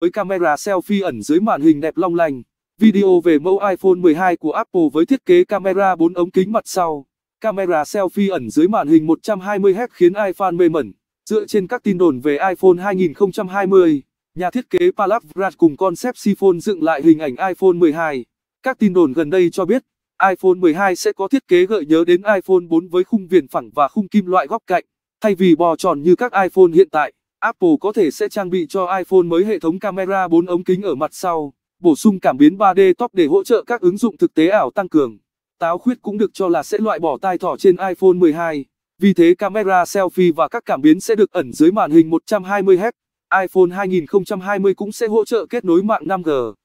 Với camera selfie ẩn dưới màn hình đẹp long lanh, video về mẫu iPhone 12 của Apple với thiết kế camera 4 ống kính mặt sau, camera selfie ẩn dưới màn hình 120Hz khiến iPhone mê mẩn. Dựa trên các tin đồn về iPhone 2020, nhà thiết kế Palab Brad cùng concept Siphon dựng lại hình ảnh iPhone 12. Các tin đồn gần đây cho biết, iPhone 12 sẽ có thiết kế gợi nhớ đến iPhone 4 với khung viền phẳng và khung kim loại góc cạnh, thay vì bò tròn như các iPhone hiện tại. Apple có thể sẽ trang bị cho iPhone mới hệ thống camera 4 ống kính ở mặt sau, bổ sung cảm biến 3D top để hỗ trợ các ứng dụng thực tế ảo tăng cường. Táo khuyết cũng được cho là sẽ loại bỏ tai thỏ trên iPhone 12, vì thế camera selfie và các cảm biến sẽ được ẩn dưới màn hình 120Hz. iPhone 2020 cũng sẽ hỗ trợ kết nối mạng 5G.